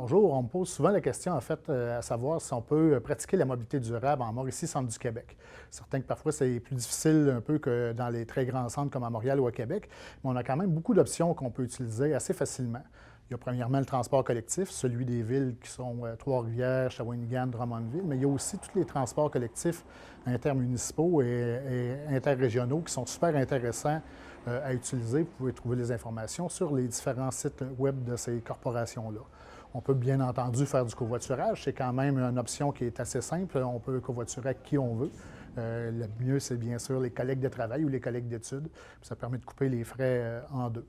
Bonjour. On me pose souvent la question, en fait, euh, à savoir si on peut euh, pratiquer la mobilité durable en Mauricie, centre du Québec. Certains que parfois, c'est plus difficile un peu que dans les très grands centres comme à Montréal ou à Québec, mais on a quand même beaucoup d'options qu'on peut utiliser assez facilement. Il y a premièrement le transport collectif, celui des villes qui sont euh, Trois-Rivières, Shawinigan, Drummondville, mais il y a aussi tous les transports collectifs intermunicipaux et, interrégionaux qui sont super intéressants à utiliser. Vous pouvez trouver les informations sur les différents sites web de ces corporations-là. On peut bien entendu faire du covoiturage. C'est quand même une option qui est assez simple. On peut covoiturer avec qui on veut. Euh, le mieux, c'est bien sûr les collègues de travail ou les collègues d'études. Ça permet de couper les frais euh, en deux.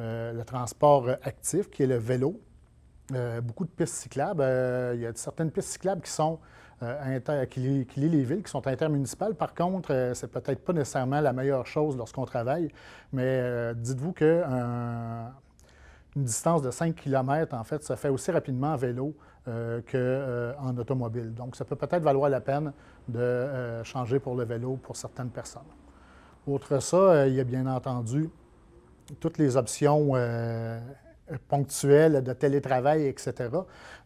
Euh, le transport actif, qui est le vélo. beaucoup de pistes cyclables. il y a certaines pistes cyclables qui sont inter, qui, lient les villes, qui sont intermunicipales. Par contre, c'est peut-être pas nécessairement la meilleure chose lorsqu'on travaille, mais dites-vous un une distance de 5 km, en fait, ça fait aussi rapidement en vélo euh, qu'en euh, automobile. Donc, ça peut peut-être valoir la peine de euh, changer pour le vélo pour certaines personnes. Autre ça, il y a bien entendu toutes les options ponctuelles de télétravail, etc.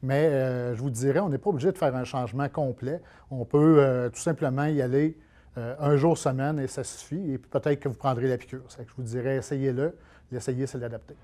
Mais je vous dirais, on n'est pas obligé de faire un changement complet. On peut tout simplement y aller un jour semaine et ça suffit. Et peut-être que vous prendrez la piqûre. je vous dirais, essayez-le. L'essayer, c'est l'adapter.